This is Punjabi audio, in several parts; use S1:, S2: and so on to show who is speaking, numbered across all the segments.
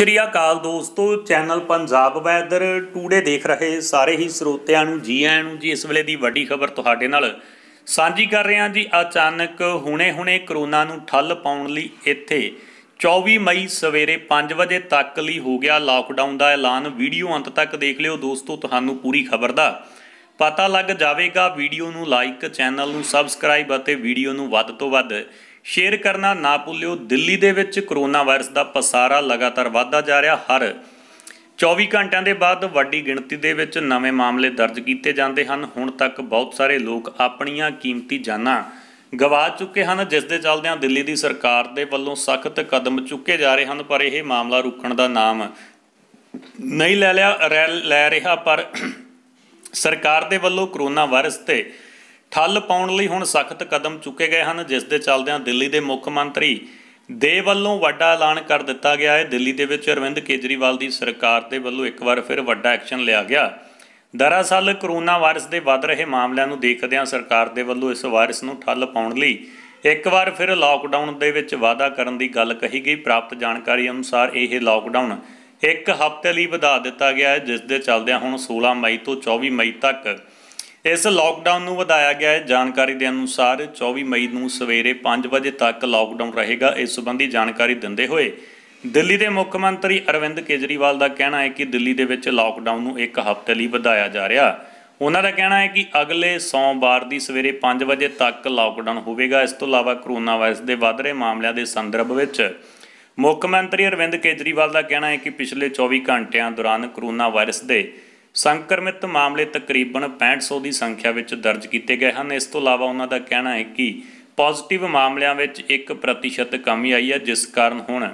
S1: ਸ੍ਰੀ ਅਕਾਲ ਦੋਸਤੋ ਚੈਨਲ ਪੰਜਾਬ ਵੈਦਰ ਟੂਡੇ ਦੇਖ ਰਹੇ ਸਾਰੇ ਹੀ ਸਰੋਤਿਆਂ ਨੂੰ ਜੀ ਆਇਆਂ ਨੂੰ ਜੀ ਇਸ ਵੇਲੇ ਦੀ ਵੱਡੀ ਖਬਰ ਤੁਹਾਡੇ ਨਾਲ ਸਾਂਝੀ ਕਰ ਰਹੇ ਹਾਂ ਜੀ ਅਚਾਨਕ ਹੁਣੇ-ਹੁਣੇ ਕਰੋਨਾ ਨੂੰ ਠੱਲ ਪਾਉਣ ਲਈ ਇੱਥੇ 24 ਮਈ ਸਵੇਰੇ 5 ਵਜੇ ਤੱਕ ਲਈ ਹੋ ਗਿਆ ਲਾਕਡਾਊਨ ਦਾ ਐਲਾਨ ਵੀਡੀਓ ਅੰਤ ਤੱਕ ਦੇਖ ਲਿਓ ਦੋਸਤੋ ਤੁਹਾਨੂੰ ਪੂਰੀ ਖਬਰ ਦਾ ਪਤਾ ਲੱਗ ਜਾਵੇਗਾ ਵੀਡੀਓ ਨੂੰ ਲਾਈਕ ਚੈਨਲ ਨੂੰ ਸਬਸਕ੍ਰਾਈਬ ਅਤੇ ਵੀਡੀਓ ਨੂੰ ਵੱਧ ਤੋਂ ਵੱਧ ਸ਼ੇਅਰ ਕਰਨਾ ਨਾ ਭੁੱਲਿਓ ਦਿੱਲੀ ਦੇ ਵਿੱਚ ਕਰੋਨਾ ਵਾਇਰਸ ਦਾ ਪਸਾਰਾ ਲਗਾਤਾਰ ਵਧਦਾ ਜਾ ਰਿਹਾ ਹਰ 24 ਘੰਟਿਆਂ ਦੇ ਬਾਅਦ ਵੱਡੀ ਗਿਣਤੀ ਦੇ ਵਿੱਚ ਨਵੇਂ ਮਾਮਲੇ ਦਰਜ ਕੀਤੇ ਜਾਂਦੇ ਹਨ ਹੁਣ ਤੱਕ ਬਹੁਤ ਸਾਰੇ ਲੋਕ ਆਪਣੀਆਂ ਕੀਮਤੀ ਜਾਨਾਂ ਗਵਾ ਚੁੱਕੇ ਹਨ ਜਿਸ ਦੇ ਚੱਲਦਿਆਂ ਦਿੱਲੀ ਦੀ ਸਰਕਾਰ ਦੇ ਵੱਲੋਂ ਸਖਤ ਕਦਮ ਚੁੱਕੇ ਜਾ ਰਹੇ ਹਨ ਪਰ ਇਹ ਮਾਮਲਾ ਰੁਕਣ ਦਾ ਨਾਮ ਨਹੀਂ ਲੈ ਲਿਆ ਲੈ ਰਿਹਾ ਪਰ ਸਰਕਾਰ ਦੇ ਵੱਲੋਂ ਕਰੋਨਾ ਵਾਇਰਸ ਤੇ ਠੱਲ ਪਾਉਣ ਲਈ ਹੁਣ ਸਖਤ ਕਦਮ ਚੁੱਕੇ ਗਏ ਹਨ ਜਿਸ ਦੇ ਚੱਲਦਿਆਂ ਦਿੱਲੀ ਦੇ ਮੁੱਖ ਮੰਤਰੀ ਦੇ ਵੱਲੋਂ ਵੱਡਾ ਐਲਾਨ ਕਰ ਦਿੱਤਾ ਗਿਆ ਹੈ ਦਿੱਲੀ ਦੇ ਵਿੱਚ ਅਰਵਿੰਦ ਕੇਜਰੀਵਾਲ ਦੀ ਸਰਕਾਰ ਦੇ ਵੱਲੋਂ ਇੱਕ ਵਾਰ ਫਿਰ ਵੱਡਾ ਐਕਸ਼ਨ ਲਿਆ ਗਿਆ ਦਰਅਸਲ ਕਰੋਨਾ ਵਾਇਰਸ ਦੇ ਵੱਧ ਰਹੇ ਮਾਮਲਿਆਂ ਨੂੰ ਦੇਖਦਿਆਂ ਸਰਕਾਰ ਦੇ ਵੱਲੋਂ ਇਸ ਵਾਇਰਸ ਨੂੰ ਠੱਲ ਪਾਉਣ ਲਈ ਇੱਕ ਵਾਰ ਫਿਰ ਲਾਕਡਾਊਨ ਦੇ ਵਿੱਚ ਵਾਅਦਾ ਕਰਨ ਦੀ ਗੱਲ ਕਹੀ ਗਈ ਪ੍ਰਾਪਤ ਜਾਣਕਾਰੀ ਅਨੁਸਾਰ ਇਹ ਲਾਕਡਾਊਨ ਇੱਕ ਹਫ਼ਤੇ ਲਈ ਵਧਾ ਦਿੱਤਾ ਗਿਆ ਹੈ ਜਿਸ ਦੇ ਚੱਲਦਿਆਂ ਹੁਣ 16 ਮਈ ਤੋਂ 24 ਮਈ ਤੱਕ ਇਸ ਲਾਕਡਾਊਨ ਨੂੰ ਵਧਾਇਆ ਗਿਆ ਹੈ ਜਾਣਕਾਰੀ ਦੇ ਅਨੁਸਾਰ 24 ਮਈ ਨੂੰ ਸਵੇਰੇ 5 ਵਜੇ ਤੱਕ ਲਾਕਡਾਊਨ ਰਹੇਗਾ ਇਸ ਸੰਬੰਧੀ ਜਾਣਕਾਰੀ ਦਿੰਦੇ ਹੋਏ ਦਿੱਲੀ ਦੇ ਮੁੱਖ ਮੰਤਰੀ ਅਰਵਿੰਦ ਕੇਜਰੀਵਾਲ ਦਾ ਕਹਿਣਾ ਹੈ ਕਿ ਦਿੱਲੀ ਦੇ ਵਿੱਚ ਲਾਕਡਾਊਨ ਨੂੰ ਇੱਕ ਹਫ਼ਤੇ ਲਈ ਵਧਾਇਆ ਜਾ ਰਿਹਾ ਉਹਨਾਂ ਦਾ ਕਹਿਣਾ ਹੈ ਕਿ ਅਗਲੇ ਸੋਮਵਾਰ ਦੀ ਸਵੇਰੇ 5 ਵਜੇ ਤੱਕ ਲਾਕਡਾਊਨ ਹੋਵੇਗਾ ਇਸ ਤੋਂ ਇਲਾਵਾ ਕਰੋਨਾ ਵਾਇਰਸ ਦੇ ਵੱਧ ਰਹੇ ਮਾਮਲਿਆਂ ਦੇ ਸੰਦਰਭ ਵਿੱਚ ਮੁੱਖ ਮੰਤਰੀ ਅਰਵਿੰਦ ਕੇਜਰੀਵਾਲ ਦਾ ਕਹਿਣਾ ਹੈ ਕਿ ਪਿਛਲੇ 24 ਘੰਟਿਆਂ ਦੌਰਾਨ ਕਰੋਨਾ ਵਾਇਰਸ ਦੇ ਸੰਕਰਮਿਤ ਮਾਮਲੇ ਤਕਰੀਬਨ 6500 ਦੀ ਸੰਖਿਆ ਵਿੱਚ ਦਰਜ ਕੀਤੇ ਗਏ ਹਨ ਇਸ ਤੋਂ ਇਲਾਵਾ ਉਹਨਾਂ ਦਾ ਕਹਿਣਾ ਹੈ ਕਿ ਪੋਜ਼ਿਟਿਵ ਮਾਮਲਿਆਂ ਵਿੱਚ 1% ਕਮੀ ਆਈ ਹੈ ਜਿਸ ਕਾਰਨ ਹੁਣ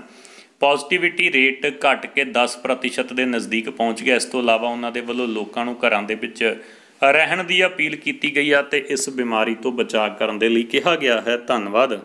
S1: ਪੋਜ਼ਿਟਿਵਿਟੀ ਰੇਟ ਘਟ ਕੇ 10% ਦੇ ਨਜ਼ਦੀਕ ਪਹੁੰਚ ਗਿਆ ਇਸ ਤੋਂ ਇਲਾਵਾ ਉਹਨਾਂ ਦੇ ਵੱਲੋਂ ਲੋਕਾਂ ਨੂੰ ਘਰਾਂ ਦੇ ਵਿੱਚ ਰਹਿਣ ਦੀ ਅਪੀਲ ਕੀਤੀ ਗਈ ਹੈ ਤੇ ਇਸ ਬਿਮਾਰੀ ਤੋਂ ਬਚਾਅ ਕਰਨ ਦੇ ਲਈ ਕਿਹਾ ਗਿਆ ਹੈ ਧੰਨਵਾਦ